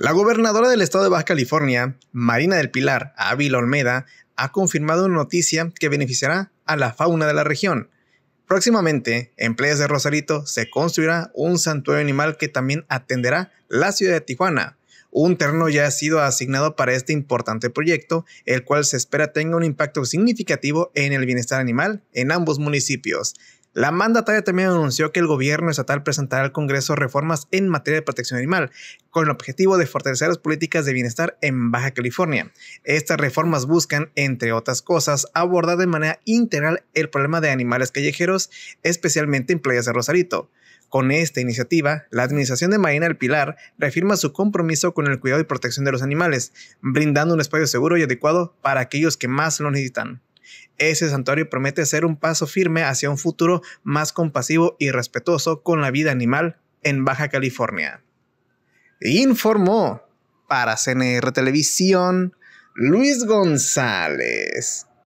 La gobernadora del estado de Baja California, Marina del Pilar Ávila Olmeda, ha confirmado una noticia que beneficiará a la fauna de la región. Próximamente, en Playas de Rosarito se construirá un santuario animal que también atenderá la ciudad de Tijuana. Un terreno ya ha sido asignado para este importante proyecto, el cual se espera tenga un impacto significativo en el bienestar animal en ambos municipios. La mandataria también anunció que el gobierno estatal presentará al Congreso reformas en materia de protección animal, con el objetivo de fortalecer las políticas de bienestar en Baja California. Estas reformas buscan, entre otras cosas, abordar de manera integral el problema de animales callejeros, especialmente en playas de Rosarito. Con esta iniciativa, la Administración de Marina del Pilar reafirma su compromiso con el cuidado y protección de los animales, brindando un espacio seguro y adecuado para aquellos que más lo necesitan. Ese santuario promete ser un paso firme hacia un futuro más compasivo y respetuoso con la vida animal en Baja California. Informó para CNR Televisión Luis González.